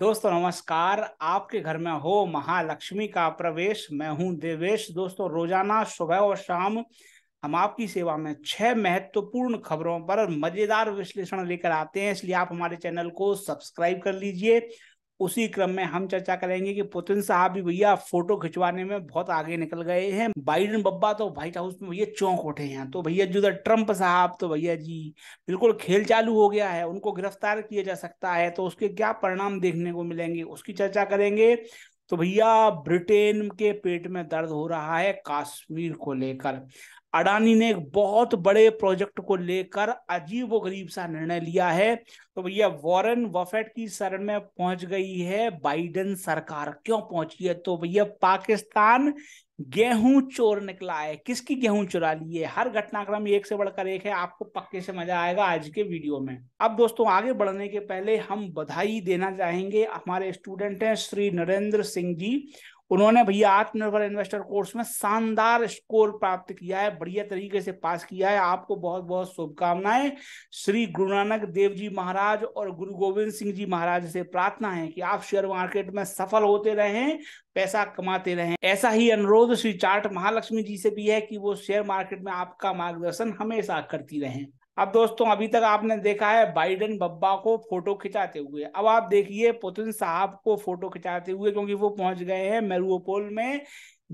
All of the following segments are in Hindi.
दोस्तों नमस्कार आपके घर में हो महालक्ष्मी का प्रवेश मैं हूं देवेश दोस्तों रोजाना सुबह और शाम हम आपकी सेवा में छह महत्वपूर्ण खबरों पर मजेदार विश्लेषण लेकर आते हैं इसलिए आप हमारे चैनल को सब्सक्राइब कर लीजिए उसी क्रम में हम चर्चा करेंगे कि पुतिन साहब भी भैया फोटो खिंचवाने में बहुत आगे निकल गए हैं बाइडन बब्बा तो व्हाइट हाउस में भैया चौंक उठे हैं तो भैया जो ट्रंप साहब तो भैया जी बिल्कुल खेल चालू हो गया है उनको गिरफ्तार किया जा सकता है तो उसके क्या परिणाम देखने को मिलेंगे उसकी चर्चा करेंगे तो भैया ब्रिटेन के पेट में दर्द हो रहा है कश्मीर को लेकर अडानी ने एक बहुत बड़े प्रोजेक्ट को लेकर अजीब व गरीब सा निर्णय लिया है तो भैया वॉरेन वफेट की शरण में पहुंच गई है बाइडेन सरकार क्यों पहुंची है तो भैया पाकिस्तान गेहूं चोर निकला है किसकी गेहूं चुरा ली है हर घटनाक्रम एक से बढ़कर एक है आपको पक्के से मजा आएगा आज के वीडियो में अब दोस्तों आगे बढ़ने के पहले हम बधाई देना चाहेंगे हमारे स्टूडेंट हैं श्री नरेंद्र सिंह जी उन्होंने भैया आत्मनिर्भर इन्वेस्टर कोर्स में शानदार स्कोर प्राप्त किया है बढ़िया तरीके से पास किया है आपको बहुत बहुत शुभकामनाएं श्री गुरु नानक देव जी महाराज और गुरु गोविंद सिंह जी महाराज से प्रार्थना है कि आप शेयर मार्केट में सफल होते रहें पैसा कमाते रहें ऐसा ही अनुरोध श्री चार्ट महालक्ष्मी जी से भी है कि वो शेयर मार्केट में आपका मार्गदर्शन हमेशा करती रहें अब दोस्तों अभी तक आपने देखा है बाइडन बब्बा को फोटो खिंचाते हुए अब आप देखिए पुतिन साहब को फोटो खिंचाते हुए क्योंकि वो पहुंच गए हैं मेरुओपोल में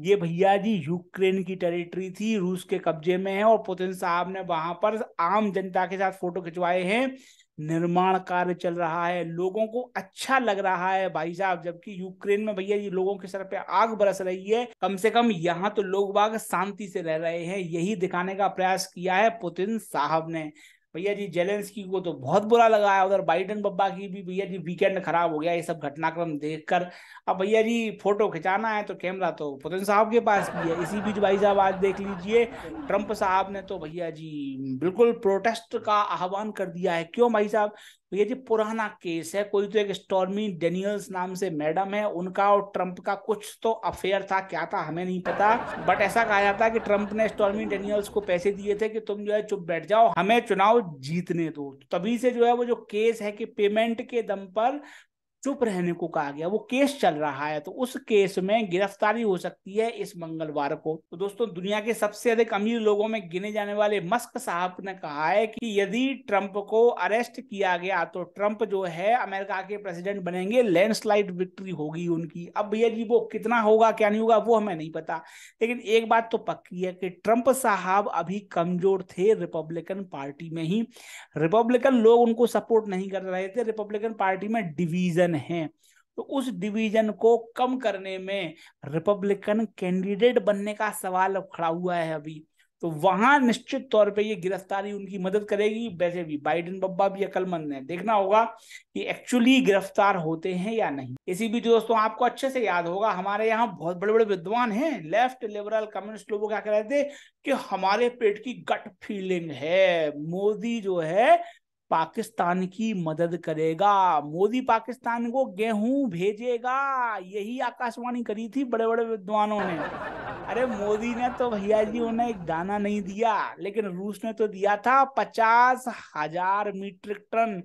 ये भैया जी यूक्रेन की टेरिटरी थी रूस के कब्जे में है और पुतिन साहब ने वहां पर आम जनता के साथ फोटो खिंचवाए हैं निर्माण कार्य चल रहा है लोगों को अच्छा लग रहा है भाई साहब जबकि यूक्रेन में भैया ये लोगों के सर पे आग बरस रही है कम से कम यहाँ तो लोग बाग शांति से रह रहे हैं यही दिखाने का प्रयास किया है पुतिन साहब ने भैया जी की को तो बहुत बुरा लगा है उधर बाइडन बब्बा की भी भैया जी वीकेंड खराब हो गया ये सब घटनाक्रम देखकर अब भैया जी फोटो खिंचाना है तो कैमरा तो पुतिन साहब के पास भी है इसी बीच भाई साहब आज देख लीजिए ट्रंप साहब ने तो भैया जी बिल्कुल प्रोटेस्ट का आह्वान कर दिया है क्यों भाई साहब तो ये जो पुराना केस है कोई तो एक स्टॉर्मी डेनियल्स नाम से मैडम है उनका और ट्रंप का कुछ तो अफेयर था क्या था हमें नहीं पता बट ऐसा कहा जाता है कि ट्रंप ने स्टॉर्मी डेनियल्स को पैसे दिए थे कि तुम जो है चुप बैठ जाओ हमें चुनाव जीतने दो तभी से जो है वो जो केस है कि पेमेंट के दम पर चुप रहने को कहा गया वो केस चल रहा है तो उस केस में गिरफ्तारी हो सकती है इस मंगलवार को तो दोस्तों दुनिया के सबसे अधिक अमीर लोगों में गिने जाने वाले मस्क साहब ने कहा है कि यदि ट्रंप को अरेस्ट किया गया तो ट्रंप जो है अमेरिका के प्रेसिडेंट बनेंगे लैंडस्लाइड विक्ट्री होगी उनकी अब भैया जी वो कितना होगा क्या नहीं होगा वो हमें नहीं पता लेकिन एक बात तो पक्की है कि ट्रंप साहब अभी कमजोर थे रिपब्लिकन पार्टी में ही रिपब्लिकन लोग उनको सपोर्ट नहीं कर रहे थे रिपब्लिकन पार्टी में डिवीजन डिवीजन है तो उस डिवीजन को कम करने में रिपब्लिकन कैंडिडेट बनने का सवाल खड़ा हुआ है अभी तो वहां निश्चित तौर पे ये गिरफ्तारी उनकी मदद करेगी वैसे भी बाइडेन बब्बा भी अकलमंद है देखना होगा कि एक्चुअली गिरफ्तार होते हैं या नहीं इसी बीच दोस्तों आपको अच्छे से याद होगा हमारे यहाँ बहुत बड़े बड़े विद्वान हैं लेफ्ट लिबरल कम्युनिस्ट लोग क्या कह रहे थे कि हमारे पेट की गट फीलिंग है मोदी जो है पाकिस्तान की मदद करेगा मोदी पाकिस्तान को गेहूं भेजेगा यही आकाशवाणी करी थी बड़े बड़े विद्वानों ने अरे मोदी ने तो भैया जी उन्हें एक दाना नहीं दिया लेकिन रूस ने तो दिया था पचास हजार मीट्रिक टन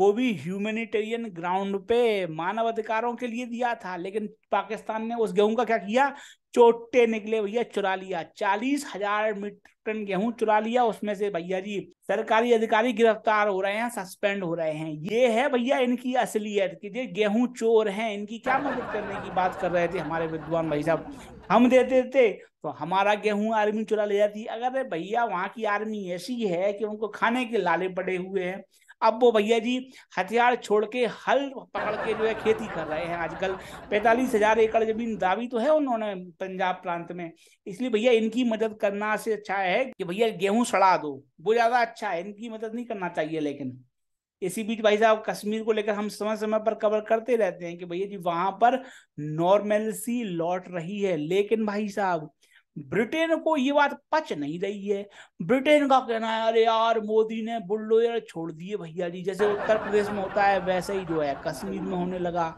वो भी ह्यूमेनिटेरियन ग्राउंड पे मानव अधिकारों के लिए दिया था लेकिन पाकिस्तान ने उस गेहूं का क्या किया चोटे निकले भैया चुरा लिया चालीस हजार मीट्रिक टन गेहूं चुरा लिया उसमें से भैया जी सरकारी अधिकारी गिरफ्तार हो रहे हैं सस्पेंड हो रहे हैं ये है भैया इनकी असलियत कि ये गेहूं चोर हैं इनकी क्या मदद करने की बात कर रहे थे हमारे विद्वान भाई साहब हम देते थे तो हमारा गेहूं आर्मी चुरा ले जाती अगर भैया वहाँ की आर्मी ऐसी है कि उनको खाने के लाले पड़े हुए हैं अब वो भैया जी हथियार छोड़ के हल पकड़ के जो है खेती कर रहे हैं आजकल पैंतालीस हजार एकड़ जमीन दावी तो है उन्होंने पंजाब प्रांत में इसलिए भैया इनकी मदद करना से अच्छा है कि भैया गेहूं सड़ा दो वो ज्यादा अच्छा है इनकी मदद नहीं करना चाहिए लेकिन इसी बीच भाई साहब कश्मीर को लेकर हम समय समय पर कवर करते रहते हैं कि भैया जी वहां पर सी लौट रही है लेकिन भाई साहब ब्रिटेन को ये बात पच नहीं रही है ब्रिटेन का कहना है अरे यार मोदी ने बुलडोजर छोड़ दिए भैया जी जैसे उत्तर प्रदेश में होता है वैसे ही जो है कश्मीर में होने लगा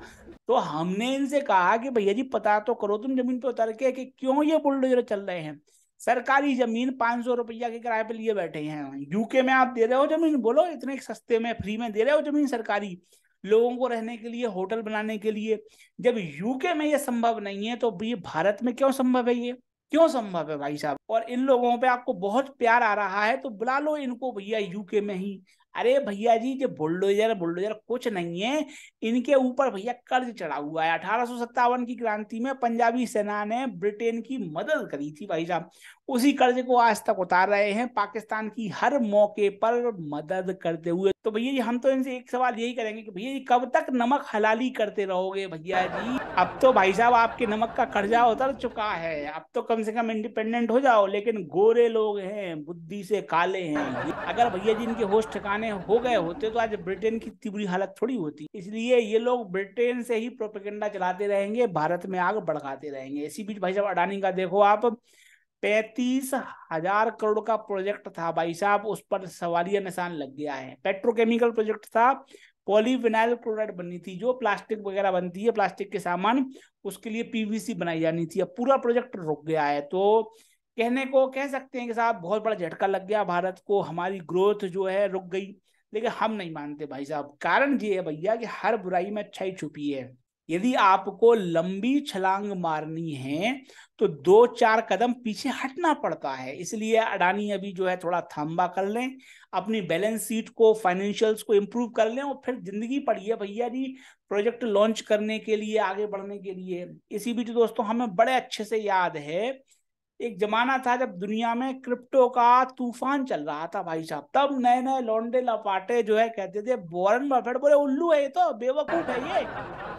तो हमने इनसे कहा कि भैया जी पता तो करो तुम जमीन पे उतर के कि क्यों ये बुलडोजर चल रहे हैं सरकारी जमीन पांच सौ रुपया के किराए पे लिए बैठे हैं यूके में आप दे रहे हो जमीन बोलो इतने सस्ते में फ्री में दे रहे हो जमीन सरकारी लोगों को रहने के लिए होटल बनाने के लिए जब यूके में ये संभव नहीं है तो ये भारत में क्यों संभव है ये क्यों संभव है भाई साहब और इन लोगों पे आपको बहुत प्यार आ रहा है तो बुला लो इनको भैया यूके में ही अरे भैया जी ये बुलडोजर बुलडोजर कुछ नहीं है इनके ऊपर भैया कर्ज चढ़ा हुआ है अठारह की क्रांति में पंजाबी सेना ने ब्रिटेन की मदद करी थी भाई साहब उसी कर्ज को आज तक उतार रहे हैं पाकिस्तान की हर मौके पर मदद करते हुए तो भैया जी हम तो इनसे एक सवाल यही करेंगे कि भैया जी कब तक नमक हलाली करते रहोगे भैया जी अब तो भाई साहब आपके नमक का कर्जा उतर चुका है अब तो कम से कम इंडिपेंडेंट हो जाओ लेकिन गोरे लोग हैं बुद्धि से काले हैं अगर भैया जी इनके होश ठिकाने जमाने हो गए होते तो आज ब्रिटेन की इतनी बुरी हालत थोड़ी होती इसलिए ये लोग ब्रिटेन से ही प्रोपेगेंडा चलाते रहेंगे भारत में आग बढ़ाते रहेंगे इसी बीच भाई साहब अडानी का देखो आप पैतीस हजार करोड़ का प्रोजेक्ट था भाई साहब उस पर सवालिया निशान लग गया है पेट्रोकेमिकल प्रोजेक्ट था पॉलीविनाइल क्लोराइड बननी थी जो प्लास्टिक वगैरह बनती है प्लास्टिक के सामान उसके लिए पीवीसी बनाई जानी थी अब पूरा प्रोजेक्ट रुक गया है तो कहने को कह सकते हैं कि साहब बहुत बड़ा झटका लग गया भारत को हमारी ग्रोथ जो है रुक गई लेकिन हम नहीं मानते भाई साहब कारण ये है भैया कि हर बुराई में अच्छाई छुपी है यदि आपको लंबी छलांग मारनी है तो दो चार कदम पीछे हटना पड़ता है इसलिए अडानी अभी जो है थोड़ा थम्बा कर लें अपनी बैलेंस शीट को फाइनेंशियल्स को इम्प्रूव कर लें और फिर जिंदगी पड़ी है भैया जी प्रोजेक्ट लॉन्च करने के लिए आगे बढ़ने के लिए इसी बीच दोस्तों हमें बड़े अच्छे से याद है एक जमाना था जब दुनिया में क्रिप्टो का तूफान चल रहा था भाई साहब तब नए नए लौंडे लपाटे जो है कहते थे वॉरन बफेट बोले उल्लू है ये तो बेवकूफ है ये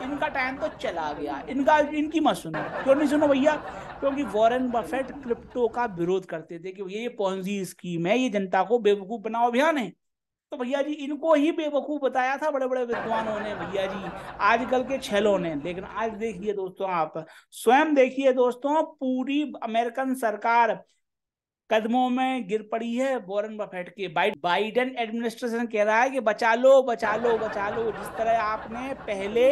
इनका टाइम तो चला गया इनका इनकी मत सुनो क्यों नहीं सुनो भैया क्योंकि वॉरेन बफेट क्रिप्टो का विरोध करते थे कि ये पॉन्जी स्कीम है ये जनता को बेवकूफ बनाओ अभियान है तो भैया जी इनको ही बेवकूफ़ बताया था बड़े बड़े विद्वानों ने भैया जी आजकल के छलों ने लेकिन आज देखिए दोस्तों आप स्वयं देखिए दोस्तों पूरी अमेरिकन सरकार कदमों में गिर पड़ी है वॉरेन बफेट के बाइडन एडमिनिस्ट्रेशन कह रहा है कि बचा लो बचा लो बचा लो जिस तरह आपने पहले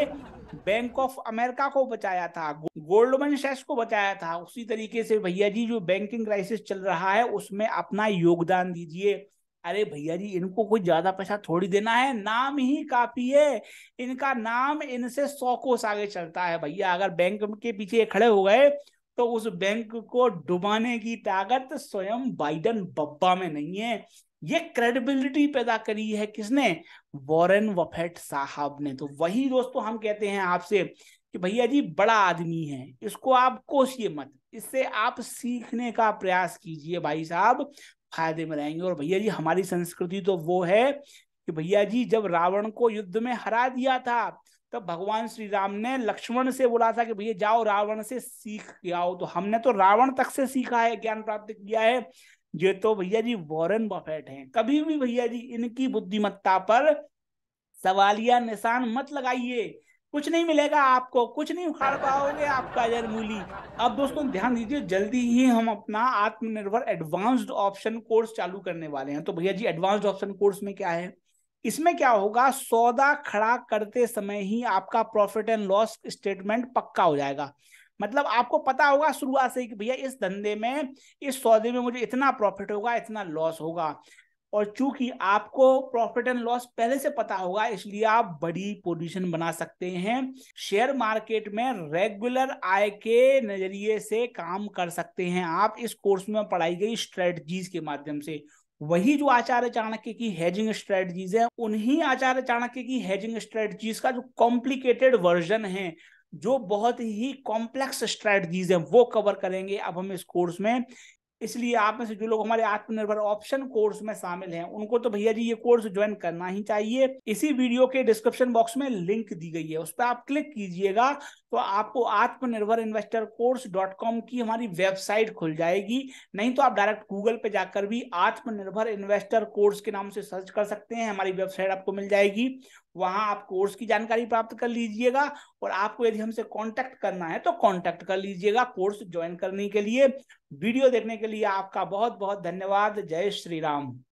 बैंक ऑफ अमेरिका को बचाया था गोल्डमैन सैक्स को बचाया था उसी तरीके से भैया जी जो बैंकिंग क्राइसिस चल रहा है उसमें अपना योगदान दीजिए अरे भैया जी इनको कोई ज्यादा पैसा थोड़ी देना है नाम ही काफी है इनका नाम इनसे सौ कोस आगे चलता है भैया अगर बैंक के पीछे खड़े हो गए तो उस बैंक को डुबाने की ताकत स्वयं बाइडन बब्बा में नहीं है ये क्रेडिबिलिटी पैदा करी है किसने वॉरेन वफेट साहब ने तो वही दोस्तों हम कहते हैं आपसे कि भैया जी बड़ा आदमी है इसको आप कोसिए मत इससे आप सीखने का प्रयास कीजिए भाई साहब फायदे में रहेंगे और भैया जी हमारी संस्कृति तो वो है कि भैया जी जब रावण को युद्ध में हरा दिया था तब भगवान श्री राम ने लक्ष्मण से बोला था कि भैया जाओ रावण से सीख के आओ तो हमने तो रावण तक से सीखा है ज्ञान प्राप्त किया है ये तो भैया जी वॉरन बफेट हैं कभी भी भैया जी इनकी बुद्धिमत्ता पर सवालिया निशान मत लगाइए कुछ नहीं मिलेगा आपको कुछ नहीं उखाड़ पाओगे आप काजर मूली अब दोस्तों ध्यान दीजिए जल्दी ही हम अपना आत्मनिर्भर एडवांस्ड ऑप्शन कोर्स चालू करने वाले हैं तो भैया जी एडवांस्ड ऑप्शन कोर्स में क्या है इसमें क्या होगा सौदा खड़ा करते समय ही आपका प्रॉफिट एंड लॉस स्टेटमेंट पक्का हो जाएगा मतलब आपको पता होगा शुरुआत से कि भैया इस धंधे में इस सौदे में मुझे इतना प्रॉफिट होगा इतना लॉस होगा और चूंकि आपको प्रॉफिट एंड लॉस पहले से पता होगा इसलिए आप बड़ी पोजीशन बना सकते हैं शेयर मार्केट में रेगुलर आय के नजरिए से काम कर सकते हैं आप इस कोर्स में पढ़ाई गई स्ट्रेटजीज के माध्यम से वही जो आचार्य चाणक्य की हेजिंग स्ट्रेटजीज है उन्हीं आचार्य चाणक्य की हेजिंग स्ट्रेटजीज का जो कॉम्प्लिकेटेड वर्जन है जो बहुत ही कॉम्प्लेक्स स्ट्रेटजीज है वो कवर करेंगे अब हम इस कोर्स में इसलिए आप में से जो लोग हमारे आत्मनिर्भर ऑप्शन कोर्स में शामिल हैं उनको तो भैया जी ये कोर्स ज्वाइन करना ही चाहिए इसी वीडियो के डिस्क्रिप्शन बॉक्स में लिंक दी गई है उस पर आप क्लिक कीजिएगा तो आपको आत्मनिर्भर इन्वेस्टर कोर्स डॉट कॉम की हमारी वेबसाइट खुल जाएगी नहीं तो आप डायरेक्ट गूगल पे जाकर भी आत्मनिर्भर इन्वेस्टर कोर्स के नाम से सर्च कर सकते हैं हमारी वेबसाइट आपको मिल जाएगी वहां आप कोर्स की जानकारी प्राप्त कर लीजिएगा और आपको यदि हमसे कांटेक्ट करना है तो कांटेक्ट कर लीजिएगा कोर्स ज्वाइन करने के लिए वीडियो देखने के लिए आपका बहुत बहुत धन्यवाद जय श्री राम